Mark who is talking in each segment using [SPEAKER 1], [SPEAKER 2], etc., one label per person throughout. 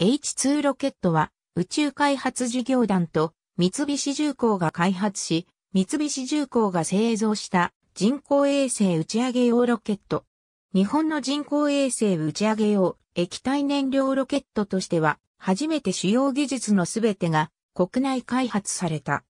[SPEAKER 1] H2 ロケットは宇宙開発事業団と三菱重工が開発し、三菱重工が製造した人工衛星打ち上げ用ロケット。日本の人工衛星打ち上げ用液体燃料ロケットとしては初めて主要技術のすべてが国内開発された。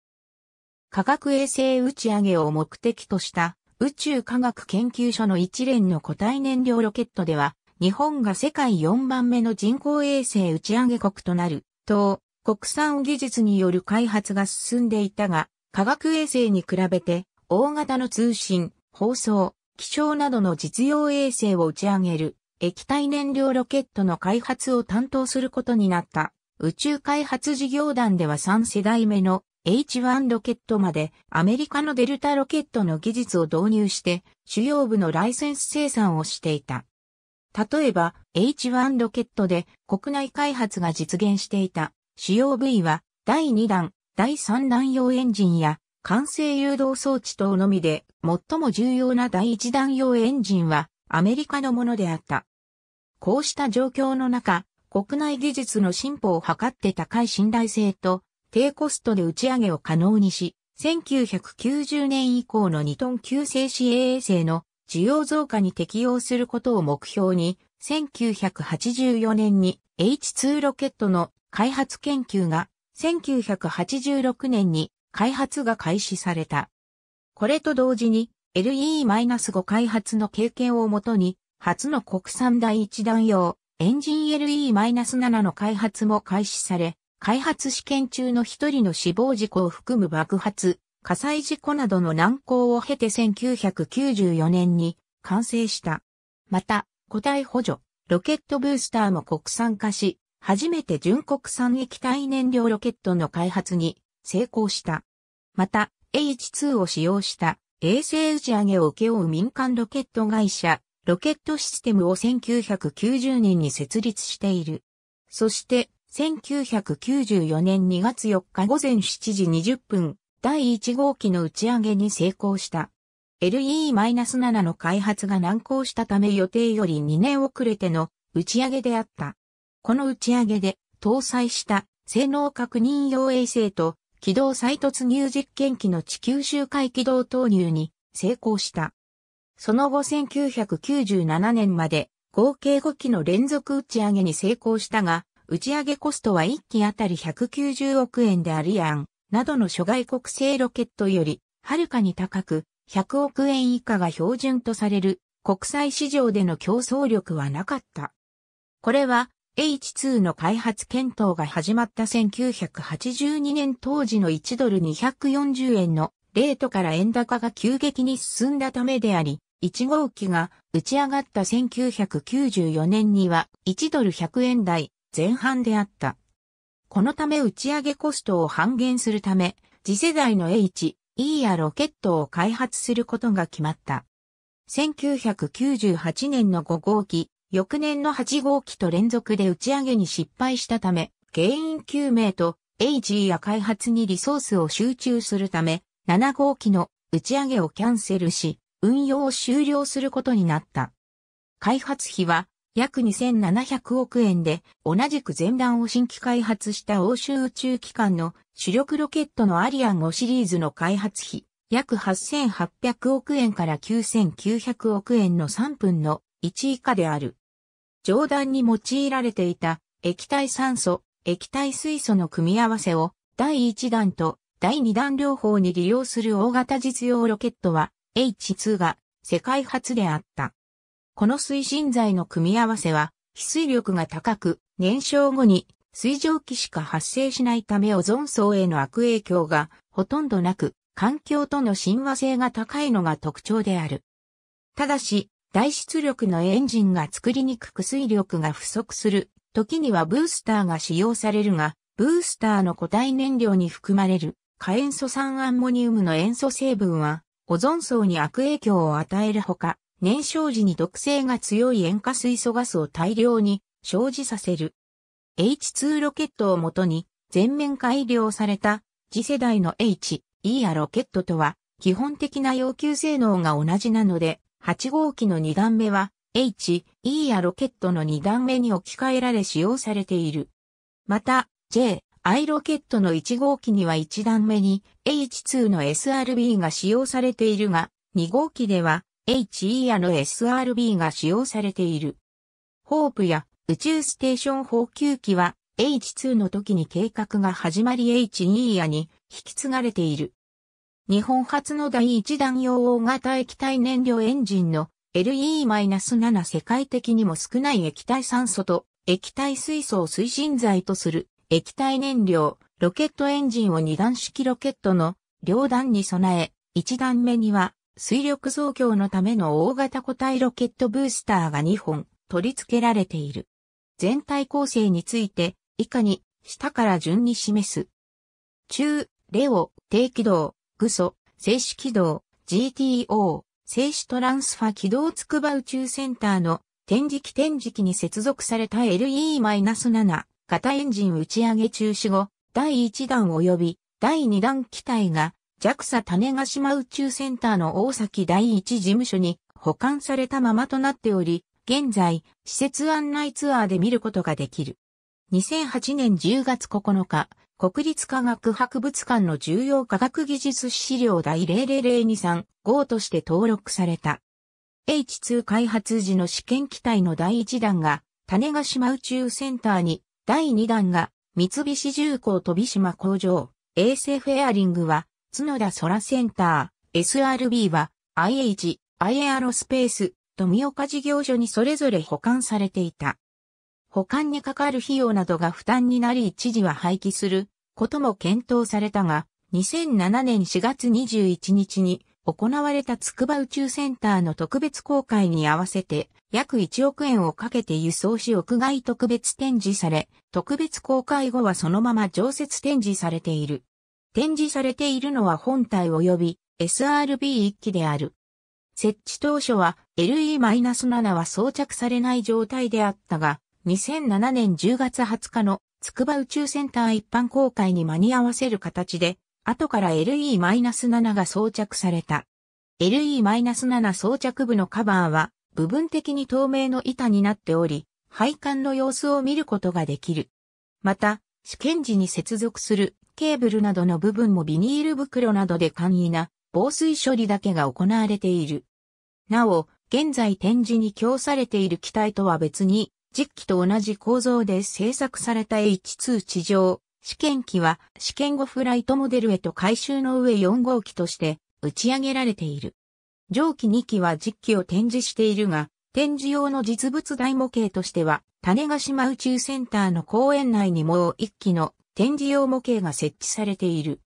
[SPEAKER 1] 科学衛星打ち上げを目的とした宇宙科学研究所の一連の固体燃料ロケットでは日本が世界4番目の人工衛星打ち上げ国となる、と、国産技術による開発が進んでいたが、科学衛星に比べて、大型の通信、放送、気象などの実用衛星を打ち上げる、液体燃料ロケットの開発を担当することになった。宇宙開発事業団では3世代目の H1 ロケットまでアメリカのデルタロケットの技術を導入して主要部のライセンス生産をしていた。例えば H1 ロケットで国内開発が実現していた主要部位は第2弾、第3弾用エンジンや完成誘導装置等のみで最も重要な第1弾用エンジンはアメリカのものであった。こうした状況の中、国内技術の進歩を図って高い信頼性と低コストで打ち上げを可能にし、1990年以降の2トン級静止衛星の需要増加に適用することを目標に、1984年に H2 ロケットの開発研究が、1986年に開発が開始された。これと同時に LE-5 開発の経験をもとに、初の国産第一弾用エンジン LE-7 の開発も開始され、開発試験中の一人の死亡事故を含む爆発、火災事故などの難航を経て1994年に完成した。また、固体補助、ロケットブースターも国産化し、初めて純国産液体燃料ロケットの開発に成功した。また、H2 を使用した衛星打ち上げを請け負う民間ロケット会社、ロケットシステムを1990年に設立している。そして、1994年2月4日午前7時20分、第1号機の打ち上げに成功した。LE-7 の開発が難航したため予定より2年遅れての打ち上げであった。この打ち上げで搭載した性能確認用衛星と軌道再突入実験機の地球周回軌道投入に成功した。その後1997年まで合計5機の連続打ち上げに成功したが、打ち上げコストは1機あたり190億円でありやん。などの諸外国製ロケットより、はるかに高く、100億円以下が標準とされる国際市場での競争力はなかった。これは H2 の開発検討が始まった1982年当時の1ドル240円のレートから円高が急激に進んだためであり、1号機が打ち上がった1994年には1ドル100円台前半であった。このため打ち上げコストを半減するため、次世代の H、E やロケットを開発することが決まった。1998年の5号機、翌年の8号機と連続で打ち上げに失敗したため、原因究明と AG や開発にリソースを集中するため、7号機の打ち上げをキャンセルし、運用を終了することになった。開発費は約2700億円で、同じく前段を新規開発した欧州宇宙機関の主力ロケットのアリアン5シリーズの開発費、約8800億円から9900億円の3分の1以下である。上段に用いられていた液体酸素、液体水素の組み合わせを第1弾と第2弾両方に利用する大型実用ロケットは H2 が世界初であった。この推進剤の組み合わせは、非水力が高く、燃焼後に水蒸気しか発生しないためオゾン層への悪影響がほとんどなく、環境との親和性が高いのが特徴である。ただし、大出力のエンジンが作りにくく水力が不足する、時にはブースターが使用されるが、ブースターの固体燃料に含まれる火塩素酸アンモニウムの塩素成分は、オゾン層に悪影響を与えるほか、燃焼時に毒性が強い塩化水素ガスを大量に生じさせる。H2 ロケットをもとに全面改良された次世代の H、E やロケットとは基本的な要求性能が同じなので、8号機の2段目は H、E やロケットの2段目に置き換えられ使用されている。また、J、I ロケットの1号機には1段目に H2 の SRB が使用されているが、2号機では HE やの SRB が使用されている。ホープや宇宙ステーション補給機は H2 の時に計画が始まり H2 やに引き継がれている。日本初の第1弾用大型液体燃料エンジンの LE-7 世界的にも少ない液体酸素と液体水素を推進剤とする液体燃料ロケットエンジンを2段式ロケットの両段に備え、1段目には水力増強のための大型固体ロケットブースターが2本取り付けられている。全体構成について以下に下から順に示す。中、レオ、低軌道、グソ、静止軌道、GTO、静止トランスファ軌道つくば宇宙センターの展示機展示機に接続された LE-7 型エンジン打ち上げ中止後、第1弾及び第2弾機体が JAXA 種ヶ島宇宙センターの大崎第一事務所に保管されたままとなっており、現在、施設案内ツアーで見ることができる。2008年10月9日、国立科学博物館の重要科学技術資料第00023号として登録された。H2 開発時の試験機体の第1弾が種ヶ島宇宙センターに、第2弾が三菱重工飛島工場、衛星フェアリングは角田空センター、SRB は IH、IA アロスペース、富岡事業所にそれぞれ保管されていた。保管にかかる費用などが負担になり一時は廃棄することも検討されたが、2007年4月21日に行われた筑波宇宙センターの特別公開に合わせて約1億円をかけて輸送し屋外特別展示され、特別公開後はそのまま常設展示されている。展示されているのは本体及び SRB1 機である。設置当初は LE-7 は装着されない状態であったが、2007年10月20日の筑波宇宙センター一般公開に間に合わせる形で、後から LE-7 が装着された。LE-7 装着部のカバーは部分的に透明の板になっており、配管の様子を見ることができる。また、試験時に接続するケーブルなどの部分もビニール袋などで簡易な防水処理だけが行われている。なお、現在展示に供されている機体とは別に、実機と同じ構造で製作された H2 地上試験機は試験後フライトモデルへと回収の上4号機として打ち上げられている。上記2機は実機を展示しているが、展示用の実物大模型としては、種ヶ島宇宙センターの公園内にもう1機の展示用模型が設置されている。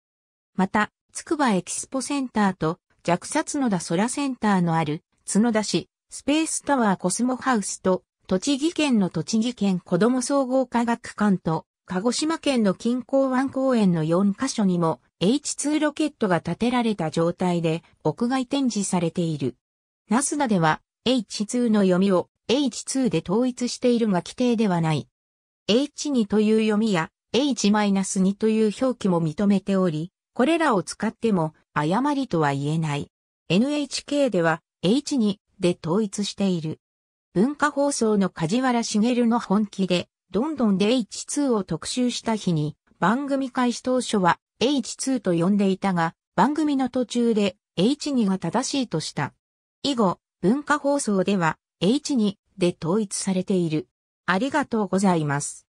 [SPEAKER 1] また、つくばエキスポセンターと弱殺角田空センターのある角田市スペースタワーコスモハウスと栃木県の栃木県子ども総合科学館と鹿児島県の近郊湾公園の4カ所にも H2 ロケットが建てられた状態で屋外展示されている。ナスダでは H2 の読みを H2 で統一しているが規定ではない。H2 という読みや h-2 という表記も認めており、これらを使っても誤りとは言えない。NHK では h-2 で統一している。文化放送の梶原茂の本気で、どんどんで H2 を特集した日に、番組開始当初は H2 と呼んでいたが、番組の途中で H2 が正しいとした。以後、文化放送では H2 で統一されている。ありがとうございます。